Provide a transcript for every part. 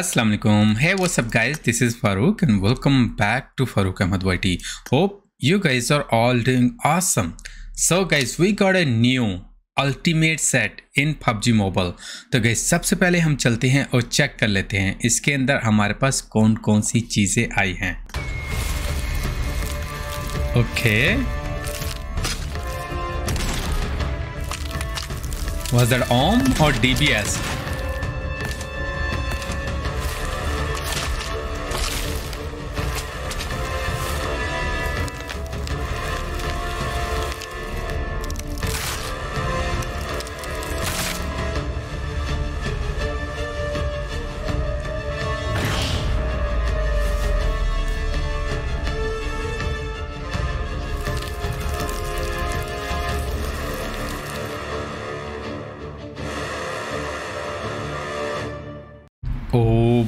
Assalamualaikum. Hey, what's up, guys? This is Farouk, and welcome back to Farouk Ahmad YT. Hope you guys are all doing awesome. So, guys, we got a new ultimate set in PUBG mobile तो गई सबसे पहले हम चलते हैं और check कर लेते हैं इसके अंदर हमारे पास कौन कौन सी चीज़ें आई हैं ओके वॉज दैट ओम और डीबीएस ओ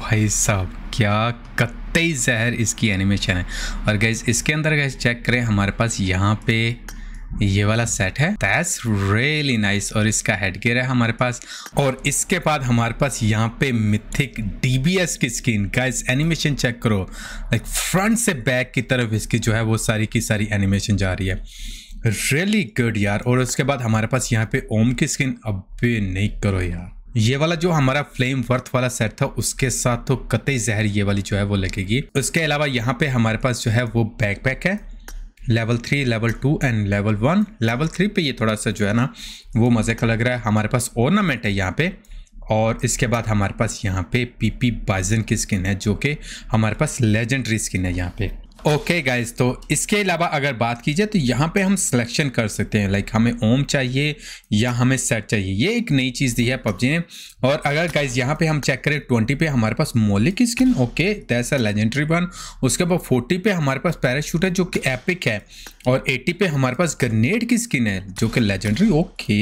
भाई साहब क्या कत्ते जहर इसकी एनिमेशन है और गैस इसके अंदर गैस चेक करें हमारे पास यहाँ पे ये वाला सेट है दैट्स रियली नाइस और इसका हेड गियर है हमारे पास और इसके बाद हमारे पास यहाँ पे मिथिक डीबीएस की स्किन गाइस एनिमेशन चेक करो लाइक फ्रंट से बैक की तरफ इसकी जो है वो सारी की सारी एनिमेशन जा रही है रियली really गुड यार और उसके बाद हमारे पास यहाँ पे ओम की स्किन अब नहीं करो यार ये वाला जो हमारा फ्लेम वर्थ वाला सेट था उसके साथ तो कतई जहर ये वाली जो है वो लगेगी उसके अलावा यहाँ पे हमारे पास जो है वो बैकपैक है level three level two and level one level three पे ये थोड़ा सा जो है ना वो मज़े का लग रहा है हमारे पास ऑर्नामेंट है यहाँ पे और इसके बाद हमारे पास यहाँ पे पीपी बाइजन की स्किन है जो कि हमारे पास लेजेंडरी स्किन है यहाँ पे ओके okay गाइज तो इसके अलावा अगर बात की जाए तो यहाँ पे हम सिलेक्शन कर सकते हैं लाइक हमें ओम चाहिए या हमें सेट चाहिए ये एक नई चीज़ दी है पबजी ने और अगर गाइज यहाँ पे हम चेक करें ट्वेंटी पे हमारे पास मोले की स्किन ओके तैसा लेजेंडरी वन उसके बाद फोर्टी पे हमारे पास पैराशूट है जो कि एपिक है और एटी पे हमारे पास ग्रनेड की स्किन है जो कि लेजेंडरी ओके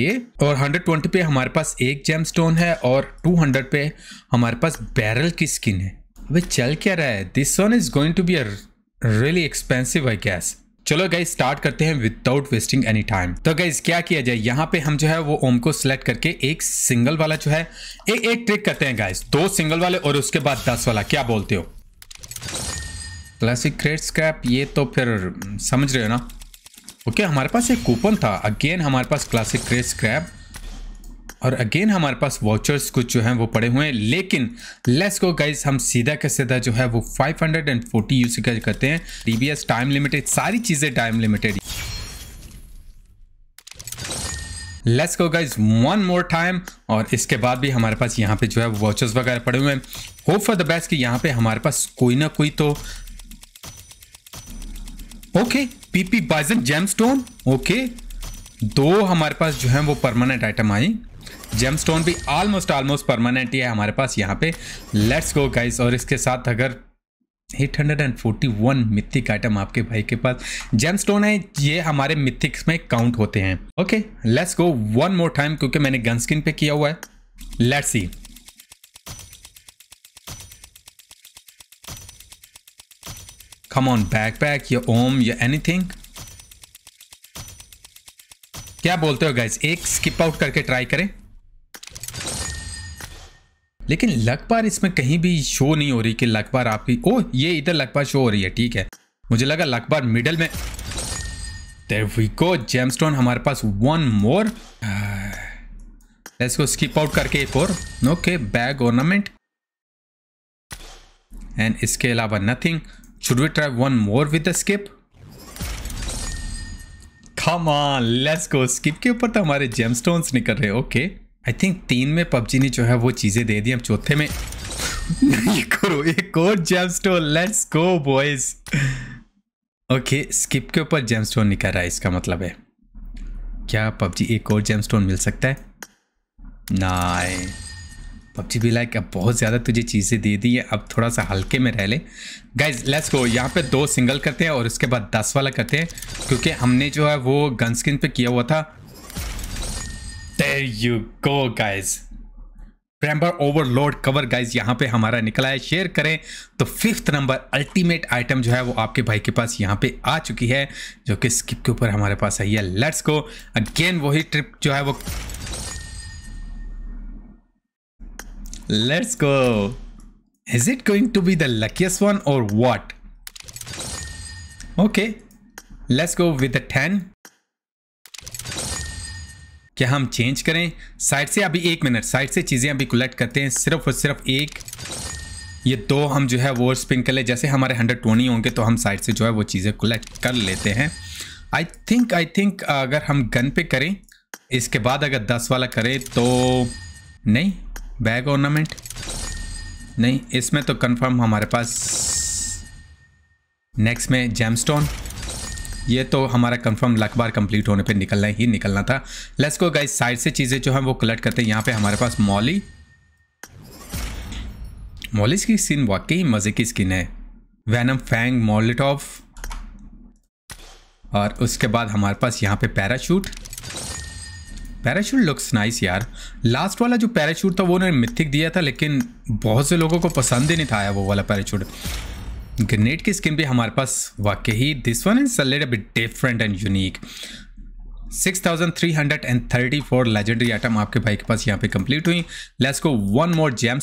और हंड्रेड ट्वेंटी पे हमारे पास एक जेम स्टोन है और टू हंड्रेड पे हमारे पास बैरल की स्किन है अभी चल क्या रहा है this one is going to be uh really expensive I guess चलो गाइज स्टार्ट करते हैं विदाउट वेस्टिंग एनी टाइम तो गाइज क्या किया जाए यहाँ पे हम जो है वो ओम को सिलेक्ट करके एक सिंगल वाला जो है एक एक ट्रिक करते हैं गाइज दो सिंगल वाले और उसके बाद दस वाला क्या बोलते हो क्लासिक क्रेड स्क्रैप ये तो फिर समझ रहे हो ना ओके okay, हमारे पास एक कूपन था अगेन हमारे पास क्लासिक क्रेड स्क्रैप और अगेन हमारे पास वॉचर्स कुछ जो हैं वो पड़े हुए हैं लेकिन लेस को गाइज हम सीधा के सीधा जो है वो 540 हंड्रेड एंड फोर्टी सी करते हैं टीबीएस टाइम लिमिटेड सारी चीज़ें टाइम लिमिटेड लेस को गाइज वन मोर टाइम और इसके बाद भी हमारे पास यहाँ पे जो है वॉचर्स वगैरह पड़े हुए हैं होप फॉर द बेस्ट कि यहाँ पे हमारे पास कोई ना कोई तो okay PP Bizon gem stone okay दो हमारे पास जो है वो परमानेंट आइटम आई जेम स्टोन भी ऑलमोस्ट ऑलमोस्ट परमानेंट ही है हमारे पास यहाँ पे लेट्स गो गाइस और इसके साथ अगर 841 मिथिक आइटम आपके भाई के पास जेम स्टोन है ये हमारे मिथिक्स में काउंट होते हैं okay let's go one more time क्योंकि मैंने गन स्किन पे किया हुआ है let's see on backpack या ओम या एनीथिंग क्या बोलते हो गाइस एक स्किप आउट करके ट्राई करें लेकिन लक बार इसमें कहीं भी शो नहीं हो रही कि लक बार आपकी ओ ये इधर लक बार शो हो रही है ठीक है मुझे लगा लक बार मिडल में देखो जेमस्टोन हमारे पास वन मोर इसको स्किप आउट करके एक और ओके बैग ऑर्नामेंट एंड इसके अलावा nothing should we try one more with skip let's go skip के ऊपर तो हमारे जेमस्टोन्स निकल रहे ओके okay. आई थिंक तीन में पबजी ने जो है वो चीज़ें दे दी अब चौथे में नहीं करो एक और gem stone let's go boys okay skip के ऊपर जेम स्टोन निकल रहा है इसका मतलब है क्या पबजी एक और जेम स्टोन मिल सकता है ना पबजी भी लाइक अब बहुत ज़्यादा तुझे चीज़ें दे दी है अब थोड़ा सा हल्के में रह ले गाइज लेट्स गो यहाँ पे दो सिंगल करते हैं और उसके बाद दस वाला करते हैं क्योंकि हमने जो है वो गन स्किन पे किया हुआ था There you go, guys. Remember overload cover guys यहाँ पे हमारा निकला है शेयर करें तो फिफ्थ नंबर अल्टीमेट आइटम जो है वो आपके भाई के पास यहाँ पे आ चुकी है जो कि स्किप के ऊपर हमारे पास आई है लेट्स गो अगेन वही ट्रिप जो है वो let's go is it going to be the luckiest one और what okay let's go with ten क्या हम चेंज करें साइड से अभी एक मिनट साइड से चीज़ें अभी कलेक्ट करते हैं सिर्फ और सिर्फ एक ये दो हम जो है वो स्पिन कर ले जैसे हमारे हंड्रेड टोनी होंगे तो हम साइड से जो है वो चीज़ें कलेक्ट कर लेते हैं आई थिंक आई थिंक अगर हम गन पे करें इसके बाद अगर दस वाला करें तो नहीं बैग ऑर्नामेंट नहीं इसमें तो कंफर्म हमारे पास नेक्स्ट में जेमस्टोन ये तो हमारा कंफर्म लक बार कंप्लीट होने पे निकलना ही निकलना था लेट्स को गाइस साइड से चीज़ें जो है वो कलेक्ट करते हैं यहाँ पे हमारे पास मॉली मॉलिस की स्किन वाकई मज़े की स्किन है वैनम फैंग मॉलिटॉफ और उसके बाद हमारे पास यहाँ पे पैराशूट पैराशूट लुक्स नाइस यार लास्ट वाला जो पैराशूट था वो उन्होंने मिथिक दिया था लेकिन बहुत से लोगों को पसंद ही नहीं था आया वो वाला पैराशूट ग्रेनेड की स्किन भी हमारे पास वाकई ही this one is slight bit different and unique 6334 legendary item आपके भाई के पास यहाँ पे कंप्लीट हुई let's go one more gem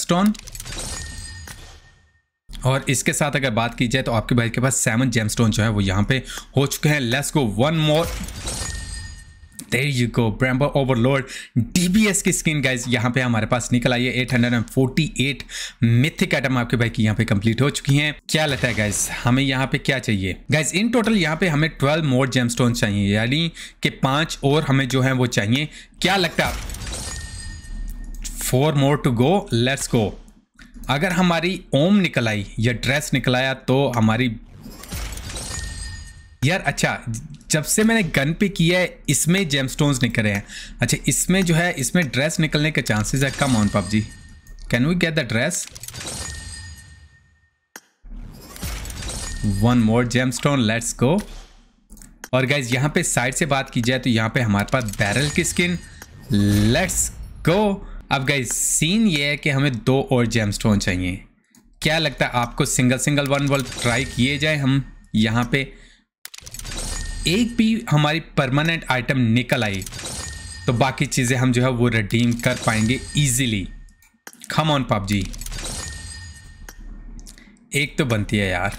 और इसके साथ अगर बात की जाए तो आपके भाई के पास सेवन जेम जो है वो यहाँ पे हो चुके हैं let's go one more there you go Bramble overload DBS की स्किन गाइज यहाँ पे हमारे पास निकल आई है eight hundred and forty eight mythic item आपके भाई की यहाँ पे कंप्लीट हो चुकी हैं क्या लगता है गाइज हमें यहाँ पे क्या चाहिए गाइज इन टोटल यहाँ पे हमें ट्वेल्व मोर जेम चाहिए यानी कि पांच और हमें जो है वो चाहिए क्या लगता है four more to go let's go अगर हमारी ओम निकल आई या ड्रेस निकल आया तो हमारी यार अच्छा जब से मैंने गन पे किया है इसमें निकल निकले हैं अच्छा इसमें जो है इसमें ड्रेस निकलने के चांसेस है come on PUBG can we get the dress one more stone let's go और गाइज यहाँ पे साइड से बात की जाए तो यहाँ पे हमारे पास बैरल की स्किन लेट्स गो अब गाइज सीन ये है कि हमें दो और जेम स्टोन चाहिए क्या लगता है आपको single single one world try किए जाए हम यहाँ पे एक भी हमारी परमानेंट आइटम निकल आई तो बाकी चीज़ें हम जो है वो रिडीम कर पाएंगे इजीली खम ऑन पबजी एक तो बनती है यार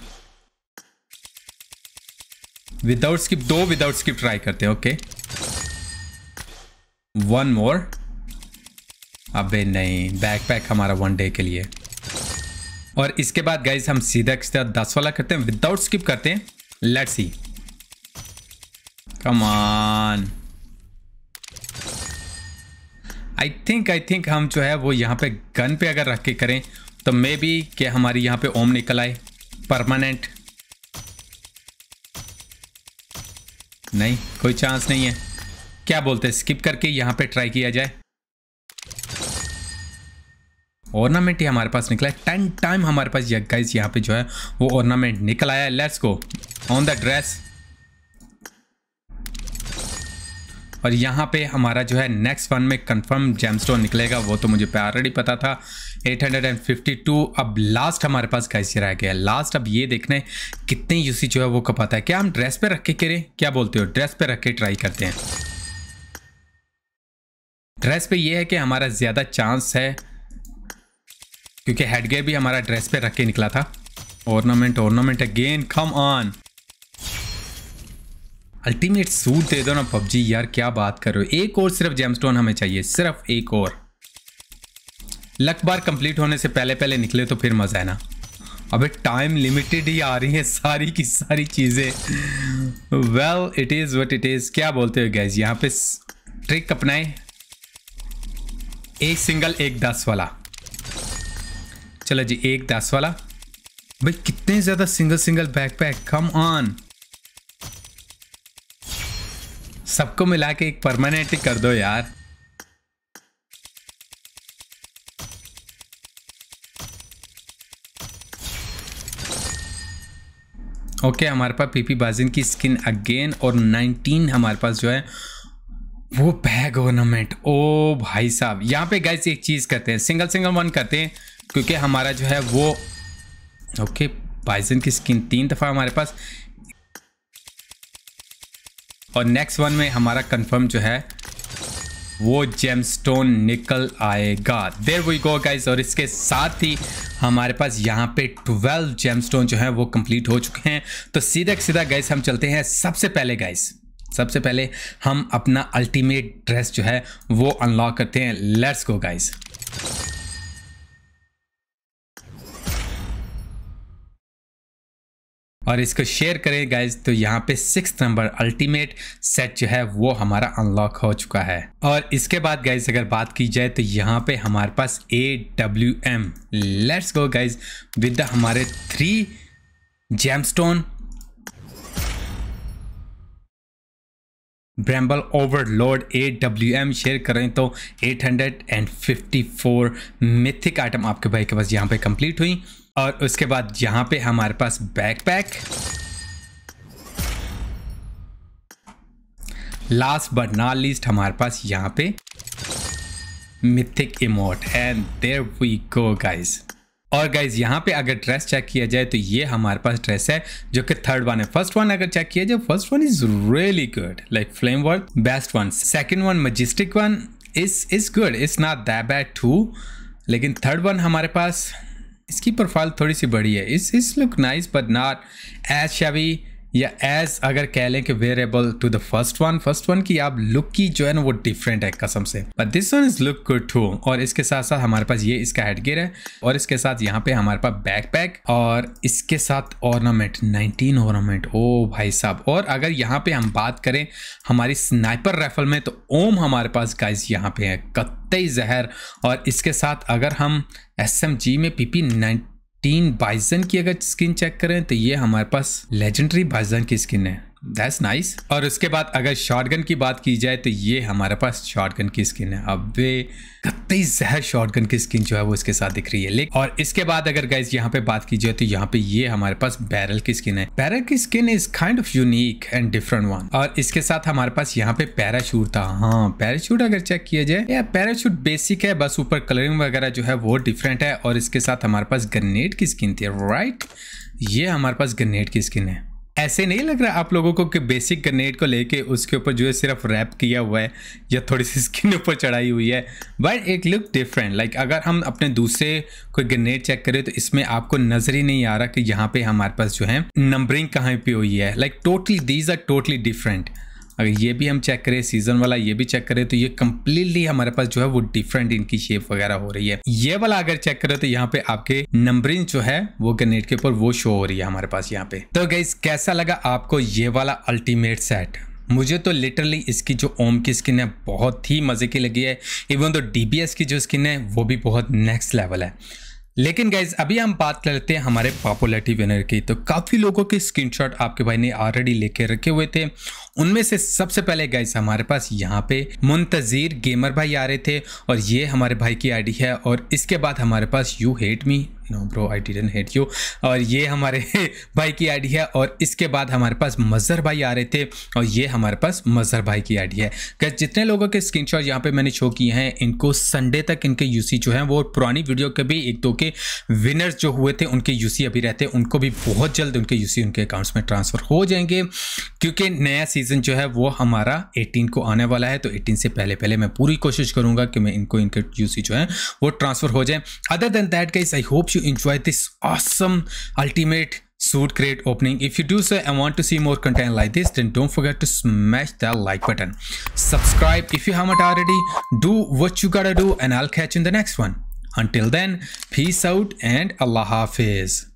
विदाउट स्किप दो विदाउट स्किप ट्राई करते हैं ओके वन मोर अबे नहीं बैकपैक हमारा वन डे के लिए और इसके बाद गाइज हम सीधा सीधा दस वाला करते हैं विदाउट स्किप करते हैं let's see Come on. I think I think हम जो है वो यहाँ पे गन पे अगर रख के करें तो मे बी के हमारी यहाँ पे ओम निकल आए परमानेंट नहीं कोई चांस नहीं है क्या बोलते हैं स्किप करके यहाँ पे ट्राई किया जाए ऑर्नामेंट ही हमारे पास निकला है टेन टाइम हमारे पास गाइस यहाँ पे जो है वो ऑर्नामेंट निकल आया है let's go on the dress और यहाँ पे हमारा जो है नेक्स्ट वन में कंफर्म जेमस्टोन निकलेगा वो तो मुझे ऑलरेडी पता था 852 अब लास्ट हमारे पास कैसे रह गया लास्ट अब ये देखने कितने यूसी जो है वो कपाता है क्या हम ड्रेस पे रख के करें क्या बोलते हो ड्रेस पे रख के ट्राई करते हैं ड्रेस पे ये है कि हमारा ज़्यादा चांस है क्योंकि हेडगेयर भी हमारा ड्रेस पे रख के निकला था ornament ornament again come on ultimate suit दे दो ना पबजी यार क्या बात कर रहे हो एक और सिर्फ जेमस्टोन हमें चाहिए सिर्फ एक और लक बार कंप्लीट होने से पहले पहले निकले तो फिर मज़ा है ना अबे टाइम लिमिटेड ही आ रही है सारी की सारी चीज़ें well it is what it is क्या बोलते हो गैस यहाँ पे ट्रिक अपनाए एक सिंगल एक दस वाला चलो जी एक दस वाला भाई कितने ज़्यादा single single backpack come on सबको मिला के एक परमानेंट कर दो यार ओके okay, हमारे पास पीपी बाजिन की स्किन अगेन और 19 हमारे पास जो है वो बैग ऑर्नामेंट ओ भाई साहब यहाँ पे गाइस एक चीज़ करते हैं सिंगल सिंगल वन करते हैं क्योंकि हमारा जो है वो ओके okay, बाइजन की स्किन तीन दफ़ा हमारे पास और नेक्स्ट वन में हमारा कंफर्म जो है वो जेमस्टोन निकल आएगा देर वी गो गाइज और इसके साथ ही हमारे पास यहाँ पे 12 जेमस्टोन जो है वो कंप्लीट हो चुके हैं तो सीधा सीधा गाइज हम चलते हैं सबसे पहले गाइज सबसे पहले हम अपना अल्टीमेट ड्रेस जो है वो अनलॉक करते हैं लेट्स गो गाइज़ और इसको शेयर करें गाइज तो यहाँ पे सिक्स नंबर अल्टीमेट सेट जो है वो हमारा अनलॉक हो चुका है और इसके बाद गाइज अगर बात की जाए तो यहाँ पे हमारे पास A W M let's go guys with हमारे three gemstone Bramble overload A W M share करें तो 854 मिथिक आइटम आपके भाई के पास यहाँ पे कंप्लीट हुई और उसके बाद यहाँ पे हमारे पास backpack last but not least हमारे पास यहाँ पे mythic emote and there we go guys और गाइज यहाँ पे अगर ड्रेस चेक किया जाए तो ये हमारे पास ड्रेस है जो कि थर्ड वन है फर्स्ट वन अगर चेक किया जाए first one is really good like flame work best one second one majestic one is is good is not that bad too लेकिन थर्ड वन हमारे पास इसकी प्रोफाइल थोड़ी सी बड़ी है इस इस look nice but not as savvy या एज अगर कह लें कि wearable to the first one first one की आप लुक की जो है ना वो डिफरेंट है कसम से but this one is look good too और इसके साथ साथ हमारे पास ये इसका हेडगियर है और इसके साथ यहाँ पे हमारे पास बैकपैक और इसके साथ ऑर्नामेंट 19 ऑर्नामेंट ओ भाई साहब और अगर यहाँ पे हम बात करें हमारी स्नाइपर राइफल में तो ओम हमारे पास गाइज यहाँ पे है कत्तई जहर और इसके साथ अगर हम एस में P P nineteen Bizon की अगर स्किन चेक करें तो ये हमारे पास लेजेंडरी बाइजन की स्किन है दैट्स नाइस nice. और उसके बाद अगर शॉटगन की बात की जाए तो ये हमारे पास शॉटगन की स्किन है अब वे कत्ती जहर शॉटगन की स्किन जो है वो इसके साथ दिख रही है लेकिन और इसके बाद अगर गाइज यहाँ पे बात की जाए तो यहाँ पे ये हमारे पास बैरल की स्किन है बैरल की skin is kind of unique and different one और इसके साथ हमारे पास यहाँ पे पैराशूट था हाँ पैराशूट अगर चेक किया जाए या पैराशूट बेसिक है बस ऊपर कलरिंग वगैरह जो है वो डिफरेंट है और इसके साथ हमारे पास ग्रनेड की स्किन थी राइट ये हमारे पास ग्रनेड की स्किन है ऐसे नहीं लग रहा आप लोगों को कि बेसिक ग्रेनेड को लेके उसके ऊपर जो है सिर्फ रैप किया हुआ है या थोड़ी सी स्किन ऊपर चढ़ाई हुई है but it look different like अगर हम अपने दूसरे कोई ग्रेनेड चेक करें तो इसमें आपको नजर ही नहीं आ रहा कि यहाँ पे हमारे पास जो है नंबरिंग कहाँ पे हुई है like totally these are totally different अगर ये भी हम चेक करें सीजन वाला ये भी चेक करें तो ये कंप्लीटली हमारे पास जो है वो डिफरेंट इनकी शेप वगैरह हो रही है ये वाला अगर चेक करें तो यहाँ पे आपके नंबरिंग जो है वो ग्रेनेड के ऊपर वो शो हो रही है हमारे पास यहाँ पे तो गई कैसा लगा आपको ये वाला अल्टीमेट सेट मुझे तो लिटरली इसकी जो ओम की स्किन है बहुत ही मज़े की लगी है इवन तो डी की जो स्किन है वो भी बहुत नेक्स्ट लेवल है लेकिन गाइज अभी हम बात कर लेते हैं हमारे पॉपुलरिटी विनर की तो काफ़ी लोगों के स्क्रीनशॉट आपके भाई ने ऑलरेडी लेके रखे हुए थे उनमें से सबसे पहले गाइज हमारे पास यहाँ पे मुंतजीर गेमर भाई आ रहे थे और ये हमारे भाई की आईडी है और इसके बाद हमारे पास you hate me no bro I didn't hate you और ये हमारे भाई की आईडी है और इसके बाद हमारे पास मज़र भाई आ रहे थे और ये हमारे पास मज़र भाई की आईडी है क्या जितने लोगों के स्क्रीन शॉट यहाँ पर मैंने शो किए हैं इनको संडे तक इनके यूसी जो है वो पुरानी वीडियो के भी एक दो के विनर्स जो हुए थे उनके यू अभी रहते उनको भी बहुत जल्द उनके यू उनके अकाउंट्स में ट्रांसफ़र हो जाएंगे क्योंकि नया सीज़न जो है वो हमारा एटीन को आने वाला है तो एटीन से पहले पहले मैं पूरी कोशिश करूंगा कि मैं इनको इनके यूसी जो है वो ट्रांसफ़र हो जाए other than that guys I hope you Enjoy this awesome ultimate suit crate opening if you do so and want to see more content like this then don't forget to smash that like button subscribe if you haven't already do what you gotta do and i'll catch you in the next one until then peace out and allah hafiz